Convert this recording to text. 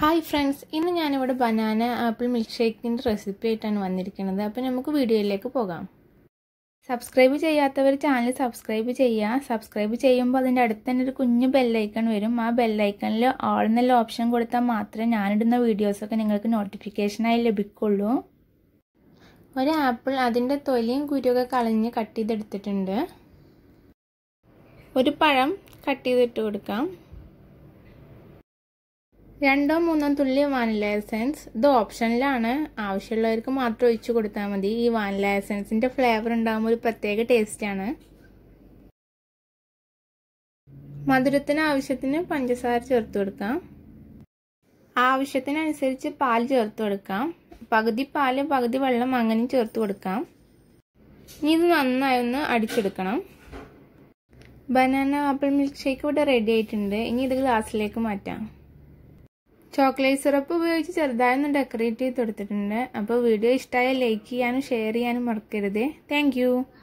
hi friends ഇന്ന് ഞാനിവിടെ banana apple milk ഷേക്കിൻ്റെ റെസിപ്പി ആയിട്ടാണ് വന്നിരിക്കുന്നത് അപ്പോൾ നമുക്ക് വീഡിയോയിലേക്ക് പോകാം സബ്സ്ക്രൈബ് ചെയ്യാത്തവർ ചാനൽ സബ്സ്ക്രൈബ് ചെയ്യുക സബ്സ്ക്രൈബ് ചെയ്യുമ്പോൾ അതിൻ്റെ അടുത്ത് തന്നെ ഒരു കുഞ്ഞു ബെല്ലൈക്കൺ വരും ആ ബെല്ലൈക്കണിൽ ഓൾ എന്നുള്ള ഓപ്ഷൻ കൊടുത്താൽ മാത്രമേ ഞാനിടുന്ന വീഡിയോസൊക്കെ നിങ്ങൾക്ക് നോട്ടിഫിക്കേഷനായി ലഭിക്കുള്ളൂ ഒരു ആപ്പിൾ അതിൻ്റെ തൊലിയും കുരുവൊക്കെ കളഞ്ഞ് കട്ട് ചെയ്തെടുത്തിട്ടുണ്ട് ഒരു പഴം കട്ട് ചെയ്തിട്ട് കൊടുക്കാം രണ്ടോ മൂന്നോ തുള്ളി വാനില എസൻസ് ഇത് ഓപ്ഷനിലാണ് ആവശ്യമുള്ളവർക്ക് മാത്രം ഒഴിച്ചു കൊടുത്താൽ മതി ഈ വാനില എസൻസിൻ്റെ ഫ്ലേവർ ഉണ്ടാകുമ്പോൾ ഒരു പ്രത്യേക ടേസ്റ്റാണ് മധുരത്തിന് ആവശ്യത്തിന് പഞ്ചസാര ചേർത്ത് കൊടുക്കാം ആവശ്യത്തിനനുസരിച്ച് പാൽ ചേർത്ത് കൊടുക്കാം പകുതി പാല് പകുതി വെള്ളം അങ്ങനെ ചേർത്ത് കൊടുക്കാം ഇനി ഇത് നന്നായി ഒന്ന് അടിച്ചെടുക്കണം ബനാന ആപ്പിൾ മിൽക്ക് ഷേക്ക് ഇവിടെ റെഡി ആയിട്ടുണ്ട് ഇനി ഇത് ഗ്ലാസ്സിലേക്ക് മാറ്റാം ചോക്ലേറ്റ് സിറപ്പ് ഉപയോഗിച്ച് ചെറുതായി ഒന്ന് ഡെക്കറേറ്റ് ചെയ്ത് കൊടുത്തിട്ടുണ്ട് അപ്പോൾ വീഡിയോ ഇഷ്ടമായ ലൈക്ക് ചെയ്യാനും ഷെയർ ചെയ്യാനും മറക്കരുത് താങ്ക്